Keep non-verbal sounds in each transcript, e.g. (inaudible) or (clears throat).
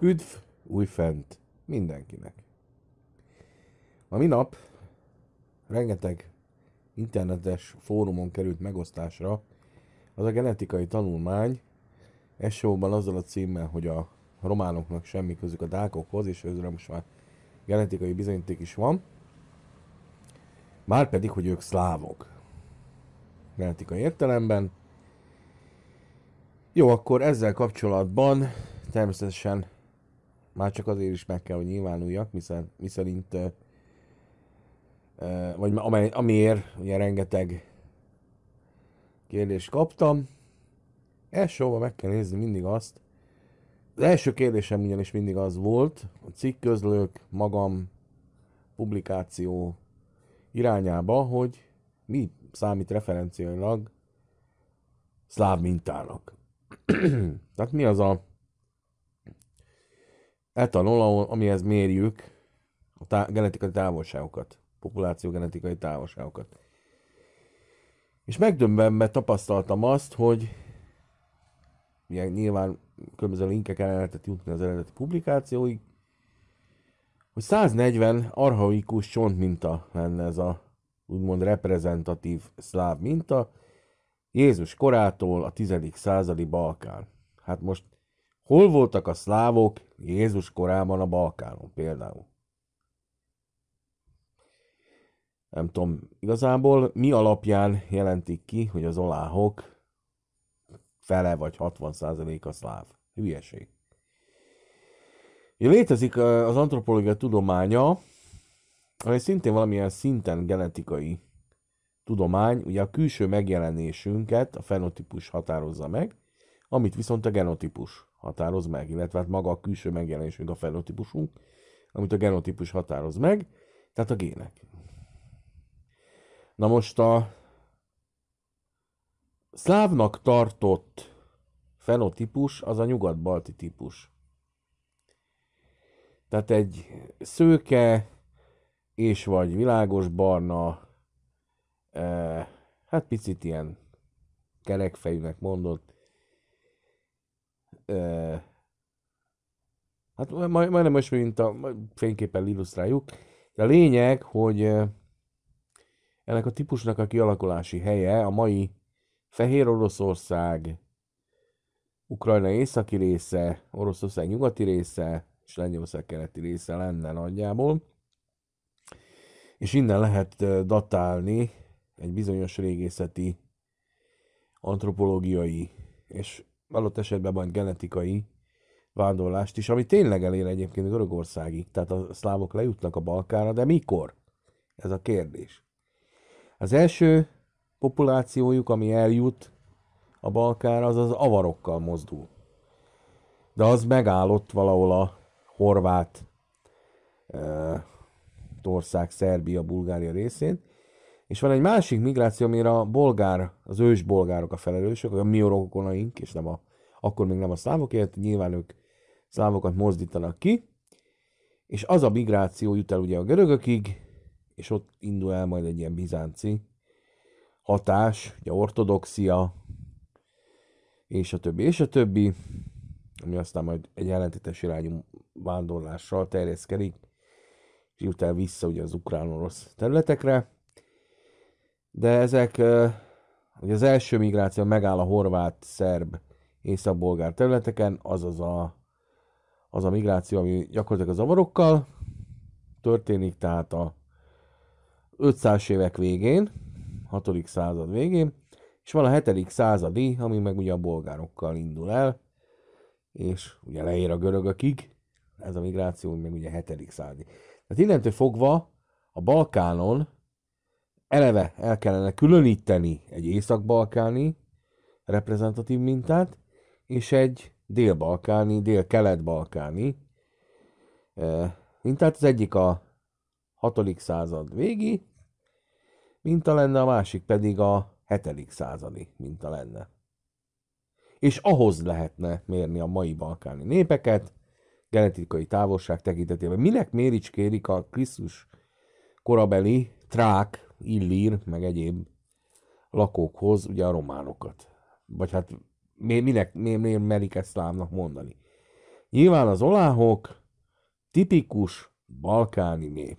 Üdv újfent mindenkinek! A minap rengeteg internetes fórumon került megosztásra az a genetikai tanulmány, elsősorban azzal a címmel, hogy a románoknak semmi közük a dákokhoz, és ezre most már genetikai bizonyíték is van, pedig hogy ők szlávok genetikai értelemben. Jó, akkor ezzel kapcsolatban természetesen már csak azért is meg kell, hogy nyilvánuljak, miszerint, miszerint vagy amely, amiért ugye rengeteg kérdést kaptam. Elsősorban meg kell nézni mindig azt. Az első kérdésem ugyanis mindig az volt, a közlők magam, publikáció irányába, hogy mi számít referenciailag szláv mintának. (clears throat) Tehát mi az a etanol, amihez mérjük a tá- genetikai távolságokat, populáció genetikai távolságokat. És megdöbbenve tapasztaltam azt, hogy ilyen nyilván különböző linkek el lehetett jutni az eredeti publikációig, hogy 140 arhaikus csontminta lenne ez a úgymond reprezentatív szláv minta, Jézus korától a 10. századi Balkán. Hát most Hol voltak a szlávok Jézus korában a Balkánon például? Nem tudom, igazából mi alapján jelentik ki, hogy az oláhok fele vagy 60% a szláv? Hülyeség. Létezik az antropológia tudománya, ami szintén valamilyen szinten genetikai tudomány, ugye a külső megjelenésünket a fenotípus határozza meg, amit viszont a genotípus határoz meg, illetve hát maga a külső megjelenésünk, a fenotípusunk, amit a genotípus határoz meg, tehát a gének. Na most a szlávnak tartott fenotípus az a nyugat-balti típus. Tehát egy szőke és vagy világos barna, e, hát picit ilyen kerekfejűnek mondott, hát majd, majdnem most, mint a fényképpen illusztráljuk, de a lényeg, hogy ennek a típusnak a kialakulási helye a mai Fehér Oroszország, Ukrajna északi része, Oroszország nyugati része, és Lengyelország keleti része lenne nagyjából. És innen lehet datálni egy bizonyos régészeti, antropológiai és adott esetben majd genetikai vándorlást is, ami tényleg elér egyébként Görögországig, tehát a szlávok lejutnak a Balkára, de mikor? Ez a kérdés. Az első populációjuk, ami eljut a Balkára, az az avarokkal mozdul. De az megállott valahol a horvát e, ország, Szerbia, Bulgária részén, és van egy másik migráció, amire a bolgár, az ős bolgárok a felelősök, a mi orokonaink, és nem a, akkor még nem a szlávokért, nyilván ők szlávokat mozdítanak ki, és az a migráció jut el ugye a görögökig, és ott indul el majd egy ilyen bizánci hatás, ugye ortodoxia, és a többi, és a többi, ami aztán majd egy ellentétes irányú vándorlással terjeszkedik, és jut el vissza ugye az ukrán-orosz területekre. De ezek, hogy az első migráció megáll a horvát, szerb, észak-bolgár területeken, azaz a, az a migráció, ami gyakorlatilag a zavarokkal történik, tehát a 500 évek végén, 6. század végén, és van a 7. századi, ami meg ugye a bolgárokkal indul el, és ugye leér a görögökig, ez a migráció meg ugye 7. századi. Tehát innentől fogva a Balkánon eleve el kellene különíteni egy észak-balkáni reprezentatív mintát, és egy dél-balkáni, dél-kelet-balkáni eh, mintát. Az egyik a 6. század végi minta lenne, a másik pedig a 7. századi minta lenne. És ahhoz lehetne mérni a mai balkáni népeket, genetikai távolság tekintetében. Minek méricskérik a Krisztus korabeli trák illír, meg egyéb lakókhoz ugye a románokat. Vagy hát mi, minek, miért, miért merik ezt szlávnak mondani? Nyilván az oláhok tipikus balkáni nép.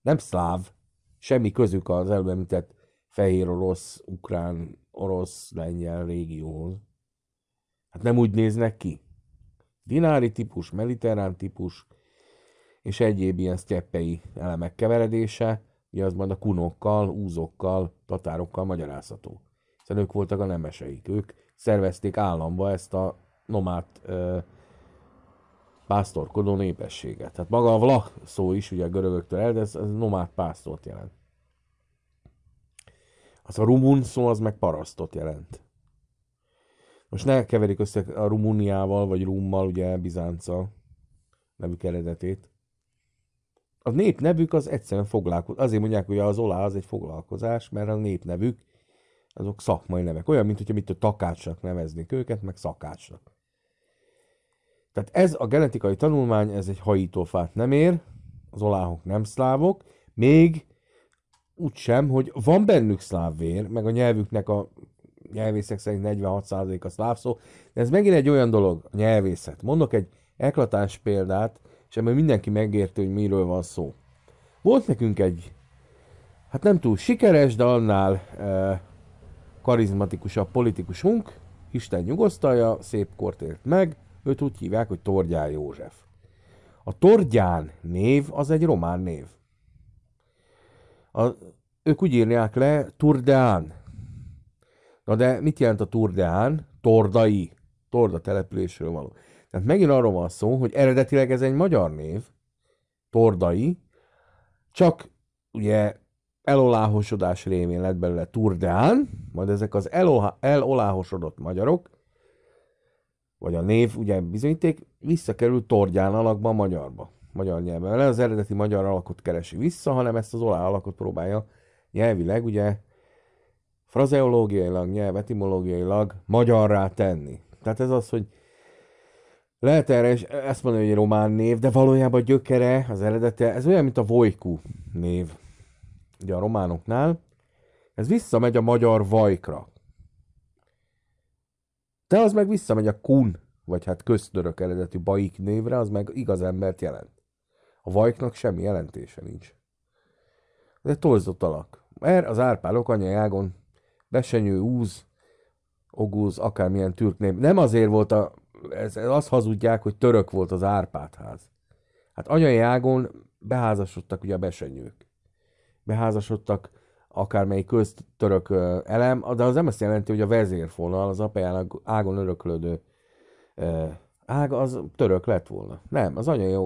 Nem szláv, semmi közük az előbb fehér orosz, ukrán, orosz, lengyel régióhoz. Hát nem úgy néznek ki. Dinári típus, mediterrán típus és egyéb ilyen sztyeppei elemek keveredése – ugye az majd a kunokkal, úzokkal, tatárokkal magyarázható. Hiszen ők voltak a nemeseik, ők szervezték államba ezt a nomád e, pásztorkodó népességet. Tehát maga a vlach szó is, ugye a görögöktől el, de ez, ez nomád pásztort jelent. Az a rumun szó, az meg parasztot jelent. Most ne keverik össze a Rumuniával, vagy Rummal, ugye Bizánccal nevük eredetét. A népnevük az egyszerűen foglalkozás. Azért mondják, hogy az olá az egy foglalkozás, mert a népnevük azok szakmai nevek. Olyan, mint hogyha mit a takácsnak neveznék őket, meg szakácsnak. Tehát ez a genetikai tanulmány, ez egy hajítófát nem ér, az oláhok nem szlávok, még sem, hogy van bennük szláv vér, meg a nyelvüknek a nyelvészek szerint 46% a szláv szó, de ez megint egy olyan dolog, a nyelvészet. Mondok egy eklatáns példát, és ebben mindenki megérti, hogy miről van szó. Volt nekünk egy, hát nem túl sikeres, de annál eh, karizmatikusabb politikusunk, Isten nyugosztalja, szép kort élt meg, őt úgy hívják, hogy Torgyán József. A Torgyán név az egy román név. A, ők úgy írják le Turdeán. Na de mit jelent a Turdeán? Tordai. Torda településről való. Tehát megint arról van szó, hogy eredetileg ez egy magyar név, Tordai, csak ugye eloláhosodás révén lett belőle Turdán, majd ezek az eloláhosodott magyarok, vagy a név, ugye bizonyíték, visszakerül Tordján alakba a magyarba, magyar nyelven. Nem az eredeti magyar alakot keresi vissza, hanem ezt az olá alakot próbálja nyelvileg, ugye frazeológiailag, nyelvetimológiailag magyarrá tenni. Tehát ez az, hogy lehet erre is ezt mondani, hogy román név, de valójában a gyökere, az eredete, ez olyan, mint a Vojku név, ugye a románoknál. Ez visszamegy a magyar vajkra. De az meg visszamegy a kun, vagy hát köztörök eredetű baik névre, az meg igaz embert jelent. A vajknak semmi jelentése nincs. De torzott alak. Er az árpálok anyajágon besenyő, úz, ogúz, akármilyen türk név. Nem azért volt a ez, ez azt hazudják, hogy török volt az Árpád ház. Hát anyai ágon beházasodtak ugye a besenyők. Beházasodtak akármelyik török elem, de az nem azt jelenti, hogy a vezérfonal, az apjának ágon öröklődő ág, az török lett volna. Nem, az anyai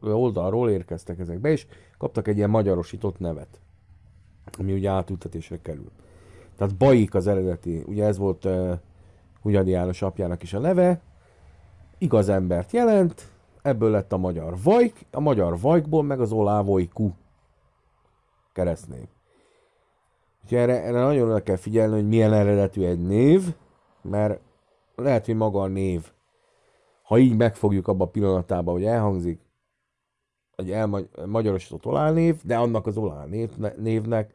oldalról érkeztek ezek, be és kaptak egy ilyen magyarosított nevet, ami ugye átültetésre kerül. Tehát Baik az eredeti, ugye ez volt uh, Hunyadi János apjának is a neve, igaz embert jelent, ebből lett a magyar vajk, a magyar vajkból meg az olávojkú keresztnév. Úgyhogy erre, erre nagyon le kell figyelni, hogy milyen eredetű egy név, mert lehet, hogy maga a név, ha így megfogjuk abba a pillanatában, hogy elhangzik, egy elmagyarosított olálnév, de annak az olálnév névnek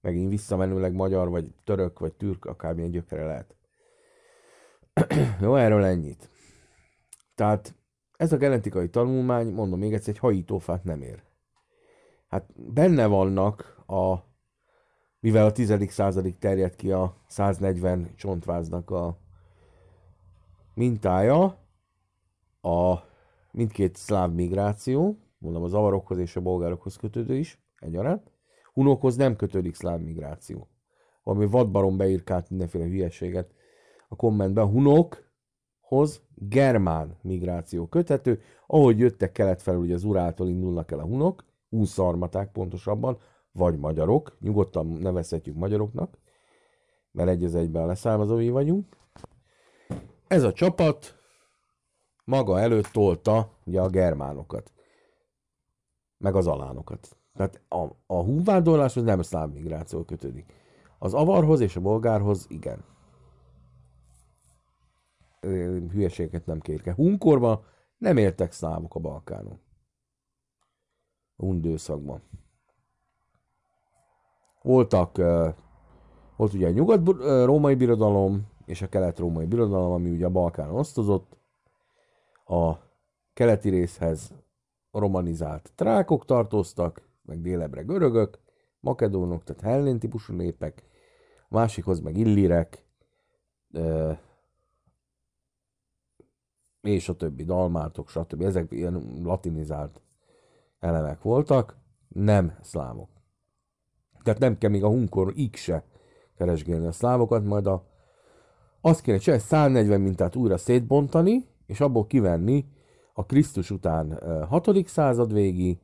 megint visszamenőleg magyar, vagy török, vagy türk, akármilyen gyökere lehet. (clears throat) Jó, erről ennyit. Tehát ez a genetikai tanulmány, mondom még egyszer, egy hajítófát nem ér. Hát benne vannak a, mivel a 10. századig terjed ki a 140 csontváznak a mintája, a mindkét szláv migráció, mondom az avarokhoz és a bolgárokhoz kötődő is, egyaránt. Hunokhoz nem kötődik szláv migráció. Valami vadbarom beírkált mindenféle hülyeséget a kommentben. Hunok hoz germán migráció köthető, ahogy jöttek kelet felül, ugye az Uráltól indulnak el a hunok, unszarmaták pontosabban, vagy magyarok, nyugodtan nevezhetjük magyaroknak, mert egy az egyben leszármazói vagyunk. Ez a csapat maga előtt tolta ugye a germánokat, meg az alánokat. Tehát a, a hunvándorláshoz nem szláv migráció kötődik. Az avarhoz és a bolgárhoz igen hülyeségeket nem kérke. Hunkorban nem éltek szlávok a Balkánon. Undőszakban. Voltak, volt ugye a nyugat-római birodalom, és a kelet-római birodalom, ami ugye a Balkán osztozott. A keleti részhez romanizált trákok tartoztak, meg délebre görögök, makedónok, tehát hellén típusú népek, a másikhoz meg illírek, és a többi, dalmártok, stb. Ezek ilyen latinizált elemek voltak, nem szlávok. Tehát nem kell még a hunkorig se keresgélni a szlávokat, majd a, azt kéne csinálni, 140 mintát újra szétbontani, és abból kivenni a Krisztus után 6. század végi,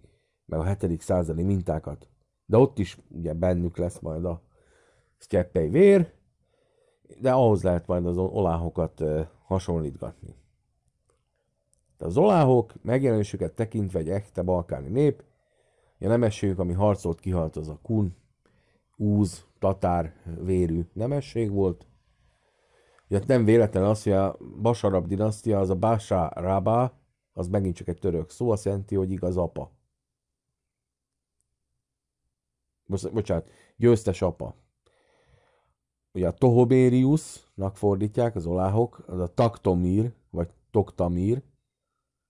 meg a 7. századi mintákat. De ott is ugye bennük lesz majd a szkeppei vér, de ahhoz lehet majd az oláhokat hasonlítgatni. De a zoláhok megjelenésüket tekintve egy echte balkáni nép, a nemességük ami harcolt kihalt, az a kun, úz, tatár vérű nemesség volt. Ugye hát nem véletlen az, hogy a Basarab dinasztia, az a Basa Rabá, az megint csak egy török szó, azt jelenti, hogy igaz apa. Bocsánat, győztes apa. Ugye a Tohobériusnak fordítják az oláhok, az a Taktomir, vagy Toktamir,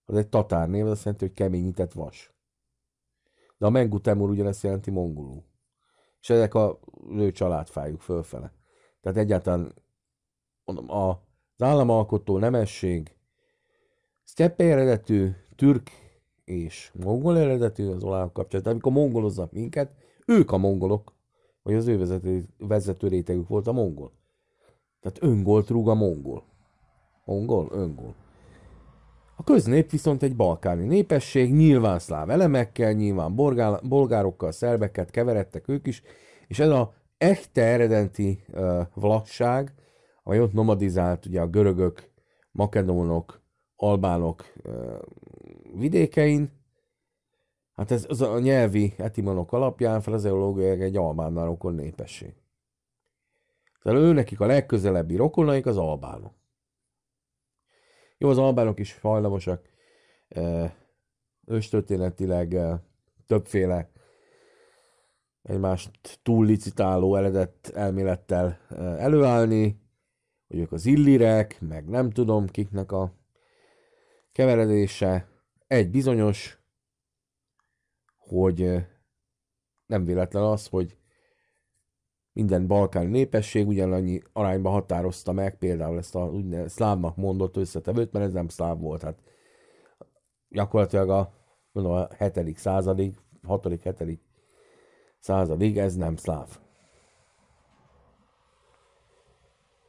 az egy tatár név, az azt jelenti, hogy keményített vas. De a mengutemur ugyanezt jelenti mongolul. És ezek a ő családfájuk fölfele. Tehát egyáltalán mondom, a, az államalkotó nemesség szteppe eredetű, türk és mongol eredetű az olajok kapcsolat. Tehát amikor mongoloznak minket, ők a mongolok, vagy az ő vezető, vezető rétegük volt a mongol. Tehát öngolt rúg a mongol. Mongol? öngolt. A köznép viszont egy balkáni népesség, nyilván szláv elemekkel, nyilván borgál, bolgárokkal, szerbeket keveredtek ők is, és ez a echte eredeti uh, vlasság, ami ott nomadizált ugye a görögök, makedónok, albánok uh, vidékein, hát ez az a nyelvi etimonok alapján frazeológiai egy albánnal rokon népesség. Tehát szóval ő nekik a legközelebbi rokonaik az albánok. Jó, az albánok is hajlamosak őstörténetileg többféle egymást licitáló eredett elmélettel előállni, hogy ők az illirek, meg nem tudom kiknek a keveredése. Egy bizonyos, hogy nem véletlen az, hogy minden balkán népesség ugyanannyi arányban határozta meg például ezt a szlávnak mondott összetevőt, mert ez nem szláv volt. Hát gyakorlatilag a, mondom, a 7. századig, 6. 7. századig ez nem szláv.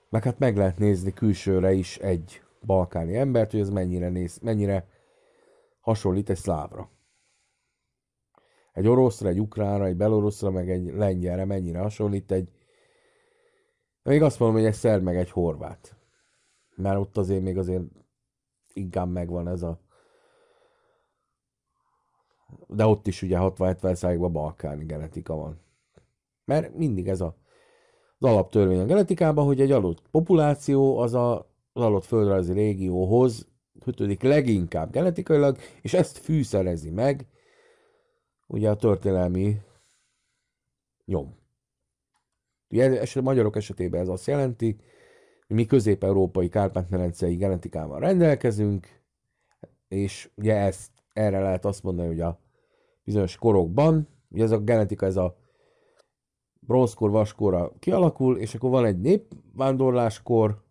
Meg hát meg lehet nézni külsőre is egy balkáni embert, hogy ez mennyire, néz, mennyire hasonlít egy szlávra egy oroszra, egy ukránra, egy beloroszra, meg egy lengyelre mennyire hasonlít egy, még azt mondom, hogy egy szerb, meg egy horvát. Mert ott azért még azért inkább megvan ez a de ott is ugye 60-70%-ban balkáni genetika van. Mert mindig ez a, az alaptörvény a genetikában, hogy egy adott populáció az a, az adott földrajzi régióhoz kötődik leginkább genetikailag, és ezt fűszerezi meg ugye a történelmi nyom. Ugye eset, a magyarok esetében ez azt jelenti, hogy mi közép-európai kárpát genetikával rendelkezünk, és ugye ezt, erre lehet azt mondani, hogy a bizonyos korokban, ugye ez a genetika, ez a bronzkor, vaskorra kialakul, és akkor van egy népvándorláskor,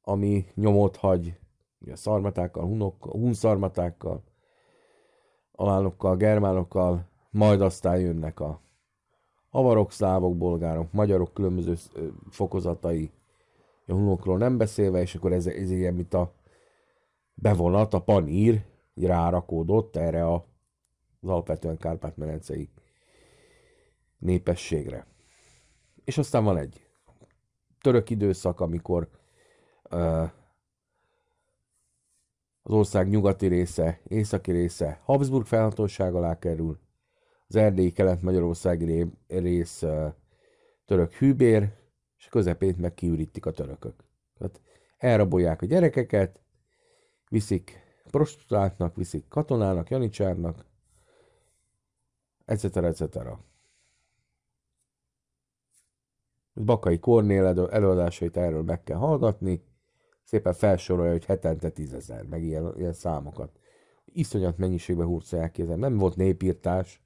ami nyomot hagy, ugye szarmatákkal, hunok, hunszarmatákkal, alánokkal, germánokkal, majd aztán jönnek a avarok, szlávok, bolgárok, magyarok különböző fokozatai, a hunokról nem beszélve, és akkor ez, ez ilyen, mint a bevonat, a panír rárakódott erre a, az alapvetően kárpát-merencei népességre. És aztán van egy török időszak, amikor uh, az ország nyugati része, északi része Habsburg felhatóság alá kerül, az erdélyi kelet-magyarországi rész török hűbér, és közepét meg kiürítik a törökök. Tehát elrabolják a gyerekeket, viszik prostituáltnak, viszik katonának, janicsárnak, etc. etc. Bakai Kornél előadásait erről meg kell hallgatni, szépen felsorolja, hogy hetente tízezer, meg ilyen, ilyen számokat. Iszonyat mennyiségbe hurcolják kézen. Nem volt népírtás.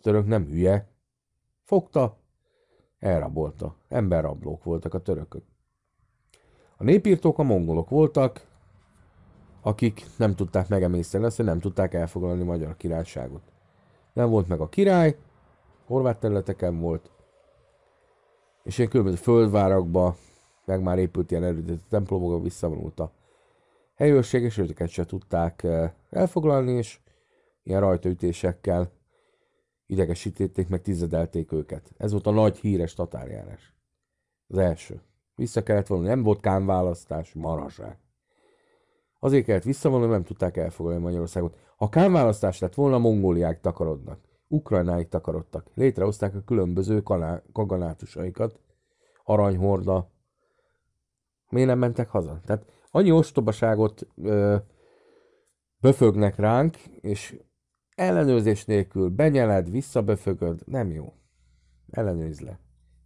Török nem hülye. Fogta, elrabolta. Emberrablók voltak a törökök. A népírtók a mongolok voltak, akik nem tudták megemészteni azt, hogy nem tudták elfoglalni a magyar királyságot. Nem volt meg a király, horvát területeken volt, és ilyen különböző földvárakba, meg már épült ilyen erődítő templomokon visszavonult a helyőrség, és őket se tudták eh, elfoglalni, és ilyen rajtaütésekkel idegesítették, meg tizedelték őket. Ez volt a nagy híres tatárjárás. Az első. Vissza kellett volna, nem volt kánválasztás, marasság. Azért kellett visszavonulni nem tudták elfoglalni Magyarországot. Ha kánválasztás lett volna, mongóliák takarodnak. Ukrajnáig takarodtak. Létrehozták a különböző kaganátusaikat. Aranyhorda, Miért nem mentek haza? Tehát annyi ostobaságot ö, böfögnek ránk, és ellenőrzés nélkül benyeled, visszaböfögöd, nem jó. Ellenőrizd le.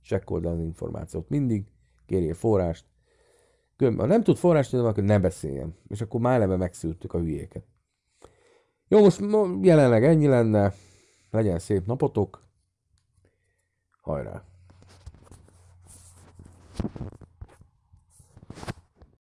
Csekkold az információt mindig, kérjél forrást. Ha nem tud forrást tudom, akkor ne beszéljen. És akkor már eleve megszűrtük a hülyéket. Jó, most jelenleg ennyi lenne. Legyen szép napotok. Hajrá!